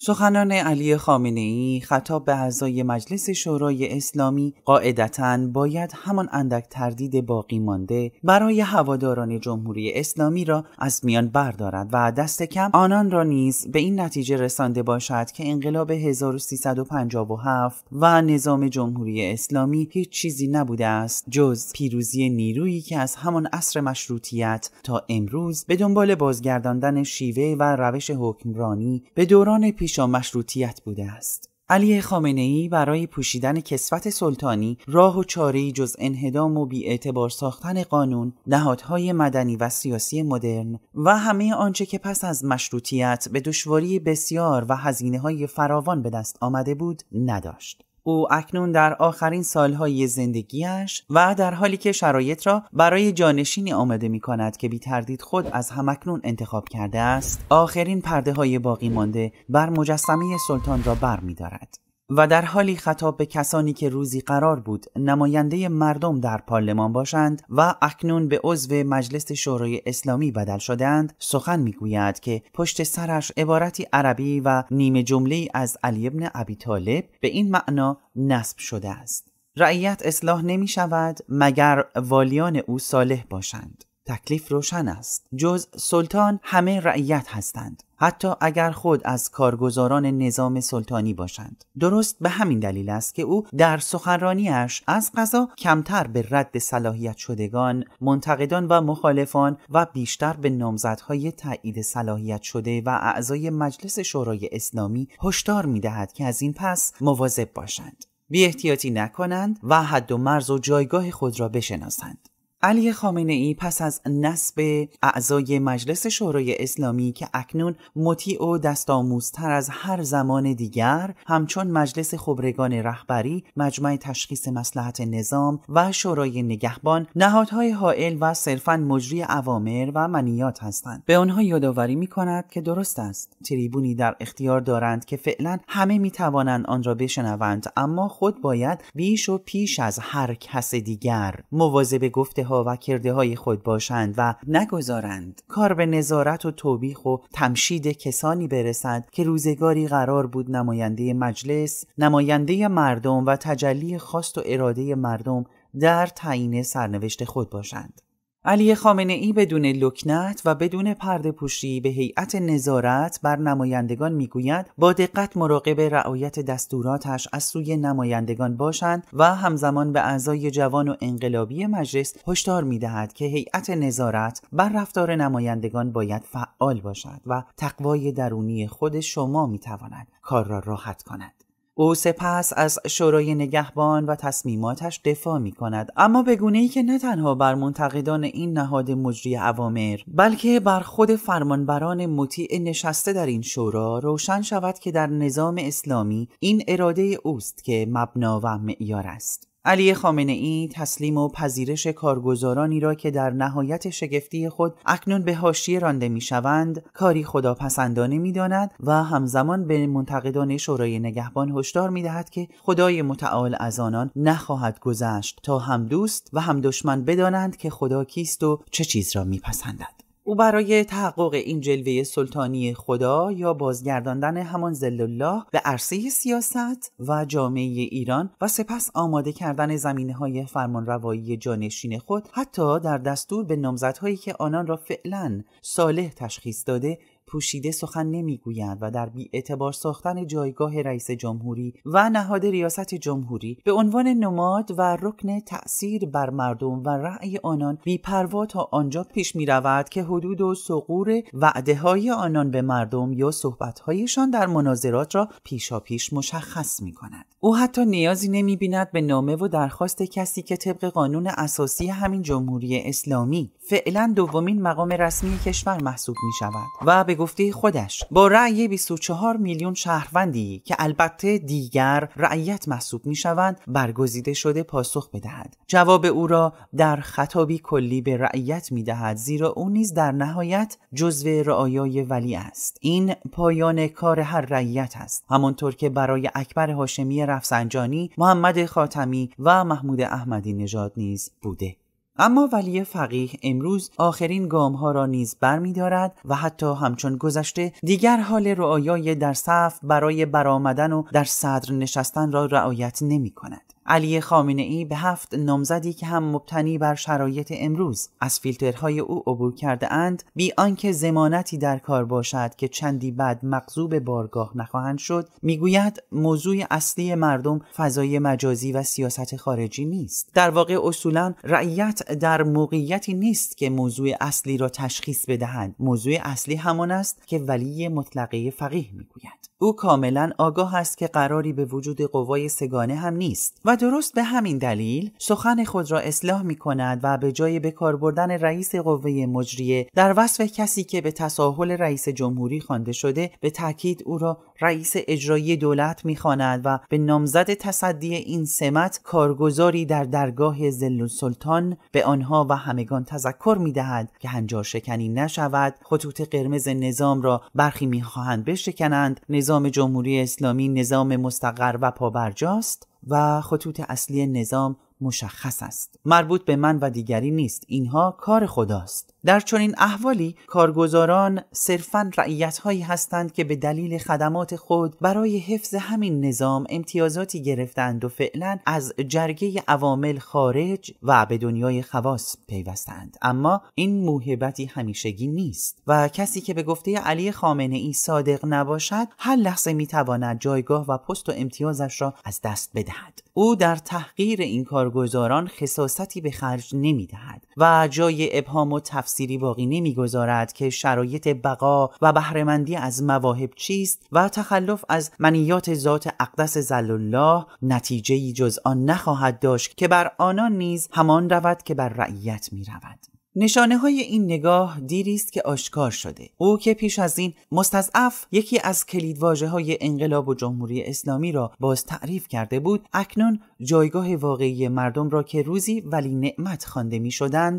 سخنان علی خامنه ای خطاب به اعضای مجلس شورای اسلامی قاعدتا باید همان اندک تردید باقی مانده برای هواداران جمهوری اسلامی را از میان بردارد و دست کم آنان را نیز به این نتیجه رسانده باشد که انقلاب 1357 و نظام جمهوری اسلامی هیچ چیزی نبوده است جز پیروزی نیرویی که از همان عصر مشروطیت تا امروز به دنبال بازگرداندن شیوه و روش حکمرانی به دوران پی پیشا مشروطیت بوده است. علی خامنه ای برای پوشیدن کسفت سلطانی راه و چاره جز انهدام و بیاعتبار ساختن قانون، نهادهای مدنی و سیاسی مدرن و همه آنچه که پس از مشروطیت به دشواری بسیار و هزینه های فراوان به دست آمده بود نداشت. او اکنون در آخرین سالهای زندگیش و در حالی که شرایط را برای جانشینی آمده می کند که بی تردید خود از همکنون انتخاب کرده است آخرین پرده های باقی مانده بر مجسمه سلطان را بر می دارد. و در حالی خطاب به کسانی که روزی قرار بود نماینده مردم در پارلمان باشند و اکنون به عضو مجلس شورای اسلامی بدل شدهاند، سخن میگوید که پشت سرش عبارتی عربی و نیمه جمله از علی ابن ابی طالب به این معنا نصب شده است رعیت اصلاح نمی شود مگر والیان او صالح باشند تکلیف روشن است جز سلطان همه رعیت هستند حتی اگر خود از کارگزاران نظام سلطانی باشند درست به همین دلیل است که او در سخنرانیش از قضا کمتر به رد صلاحیت شدگان منتقدان و مخالفان و بیشتر به نامزدهای تایید صلاحیت شده و اعضای مجلس شورای اسلامی هشدار میدهد که از این پس مواظب باشند بی احتیاطی نکنند و حد و مرز و جایگاه خود را بشناسند علی خامنه ای پس از نصب اعضای مجلس شورای اسلامی که اکنون مطیع و دستآموزتر از هر زمان دیگر همچون مجلس خبرگان رهبری مجمع تشخیص مسلحت نظام و شورای نگهبان نهادهای حائل و صرفا مجری عوامر و منیات هستند به آنها یادآوری می کند که درست است تریبونی در اختیار دارند که فعلا همه می توانند آن را بشنوند اما خود باید بیش و پیش از هر کس دیگر مواظب گفته ها و کرده های خود باشند و نگذارند کار به نظارت و توبیخ و تمشید کسانی برسد که روزگاری قرار بود نماینده مجلس نماینده مردم و تجلی خواست و اراده مردم در تعیین سرنوشت خود باشند علی خامنه ای بدون لکنت و بدون پرده پوشی به هیئت نظارت بر نمایندگان میگوید با دقت مراقب رعایت دستوراتش از سوی نمایندگان باشند و همزمان به اعضای جوان و انقلابی مجلس هشدار میدهد که هیئت نظارت بر رفتار نمایندگان باید فعال باشد و تقوای درونی خود شما میتواند کار را راحت کند او سپس از شورای نگهبان و تصمیماتش دفاع می کند اما به گونه ای که نه تنها بر منتقدان این نهاد مجری عوامر بلکه بر خود فرمانبران مطیع نشسته در این شورا روشن شود که در نظام اسلامی این اراده اوست که مبنا و معیار است علی خامنه ای تسلیم و پذیرش کارگزارانی را که در نهایت شگفتی خود اکنون به حاشیه رانده شوند کاری خداپسندانه داند و همزمان به منتقدان شورای نگهبان هشدار میدهد که خدای متعال از آنان نخواهد گذشت تا هم دوست و هم دشمن بدانند که خدا کیست و چه چیز را میپسندد او برای تحقق این جلوه سلطانی خدا یا بازگرداندن همان الله به عرصه سیاست و جامعه ایران و سپس آماده کردن زمینه های فرمانروایی جانشین خود حتی در دستور به نامزدهایی که آنان را فعلا صالح تشخیص داده پوشیده سخن نمیگویند و در اعتبار ساختن جایگاه رئیس جمهوری و نهاد ریاست جمهوری به عنوان نماد و رکن تأثیر بر مردم و رأی آنان بیپروا تا آنجا پیش می که حدود و سقور وعده های آنان به مردم یا صحبت هایشان در مناظرات را پیشاپیش مشخص می کند. او حتی نیازی نمی بیند به نامه و درخواست کسی که طبق قانون اساسی همین جمهوری اسلامی فعلا دومین مقام رسمی کشور محسوب می شود و به گفته خودش با رأی 24 میلیون شهروندی که البته دیگر رعیت محسوب می شوند برگزیده شده پاسخ بدهد جواب او را در خطابی کلی به رعیت می زیرا او نیز در نهایت جزو رعایای ولی است این پایان کار هر رعیت است همانطور که برای اکبر هاشمی رفسنجانی محمد خاتمی و محمود احمدی نژاد نیز بوده اما ولی فقیه امروز آخرین گام ها را نیز بر دارد و حتی همچون گذشته دیگر حال رعایای در صف برای برآمدن و در صدر نشستن را رعایت نمی کند. علی خامنه ای به هفت نامزدی که هم مبتنی بر شرایط امروز از فیلترهای او عبور کرده اند بی آنکه زمانتی در کار باشد که چندی بعد مغضوب بارگاه نخواهند شد میگوید موضوع اصلی مردم فضای مجازی و سیاست خارجی نیست در واقع اصولا رعیت در موقعیتی نیست که موضوع اصلی را تشخیص بدهند موضوع اصلی همان است که ولی مطلقه فقیه میگوید او کاملا آگاه است که قراری به وجود قوای سگانه هم نیست و درست به همین دلیل سخن خود را اصلاح می کند و به جای کار بردن رئیس قوه مجریه در وصف کسی که به تساهل رئیس جمهوری خوانده شده به تاکید او را رئیس اجرایی دولت میخواند و به نامزد تصدی این سمت کارگزاری در درگاه زل سلطان به آنها و همگان تذکر می دهد که هنجار شکنی نشود خطوط قرمز نظام را برخی میخواهند بشکنند نظام جمهوری اسلامی نظام مستقر و پابرجاست و خطوط اصلی نظام مشخص است مربوط به من و دیگری نیست اینها کار خداست در چنین احوالی کارگزاران صرفا رعیت هایی هستند که به دلیل خدمات خود برای حفظ همین نظام امتیازاتی گرفتند و فعلا از جرگه عوامل خارج و به دنیای خواص پیوستند اما این موهبتی همیشگی نیست و کسی که به گفته علی خامنه ای صادق نباشد هر لحظه میتواند جایگاه و پست و امتیازش را از دست بدهد او در تحقیر این کار کارگزاران خصاصتی به خرج نمیدهد و جای ابهام و تفسیری باقی نمیگذارد که شرایط بقا و بهرهمندی از مواهب چیست و تخلف از منیات ذات اقدس زل الله نتیجه جز آن نخواهد داشت که بر آنان نیز همان رود که بر رعیت می رود. نشانه های این نگاه دیری است که آشکار شده او که پیش از این مستضعف یکی از کلیدواژه های انقلاب و جمهوری اسلامی را باز تعریف کرده بود اکنون جایگاه واقعی مردم را که روزی ولی نعمت خوانده می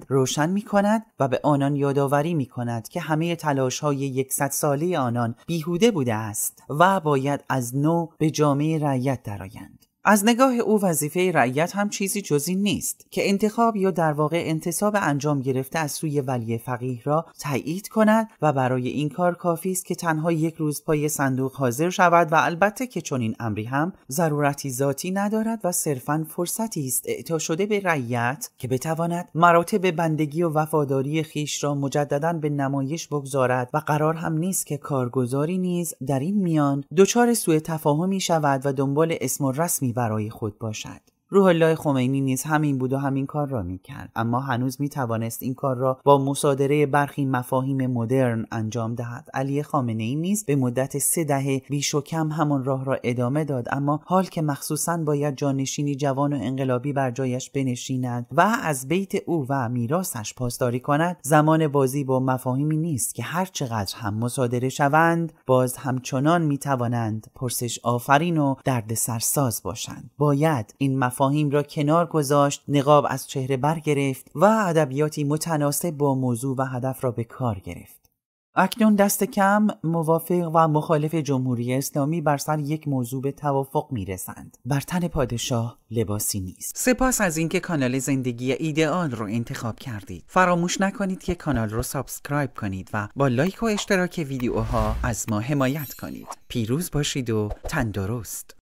روشن می کند و به آنان یادآوری می کند که همه تلاش های یکصد ساله آنان بیهوده بوده است و باید از نو به جامعه رعیت درآیند از نگاه او وظیفه رعیت هم چیزی جز نیست که انتخاب یا در واقع انتصاب انجام گرفته از سوی ولی فقیه را تایید کند و برای این کار کافی است که تنها یک روز پای صندوق حاضر شود و البته که این امری هم ضرورتی ذاتی ندارد و صرفا فرصتی است اعطا شده به رعیت که بتواند مراتب بندگی و وفاداری خیش را مجددا به نمایش بگذارد و قرار هم نیست که کارگزاری نیز در این میان دچار سوء تفاهمی شود و دنبال اسم و رسمی برای خود باشد. روح الله خمینی نیز همین بود و همین کار را میکرد اما هنوز میتوانست این کار را با مصادره برخی مفاهیم مدرن انجام دهد علی خامنه ای نیز به مدت سه دهه بیش و کم همان راه را ادامه داد اما حال که مخصوصا باید جانشینی جوان و انقلابی بر جایش بنشیند و از بیت او و میراثش پاسداری کند زمان بازی با مفاهیمی نیست که هر چقدر هم مصادره شوند باز همچنان میتوانند پرسش آفرین و دردسرساز باشند باید این مفاهیم را کنار گذاشت نقاب از چهره برگرفت و ادبیاتی متناسب با موضوع و هدف را به کار گرفت اکنون دست کم موافق و مخالف جمهوری اسلامی بر سر یک موضوع به توافق می رسند. بر تن پادشاه لباسی نیست. سپاس از اینکه کانال زندگی ایدئال رو انتخاب کردید. فراموش نکنید که کانال رو سابسکرایب کنید و با لایک و اشتراک ویدیوها از ما حمایت کنید. پیروز باشید و تندرست.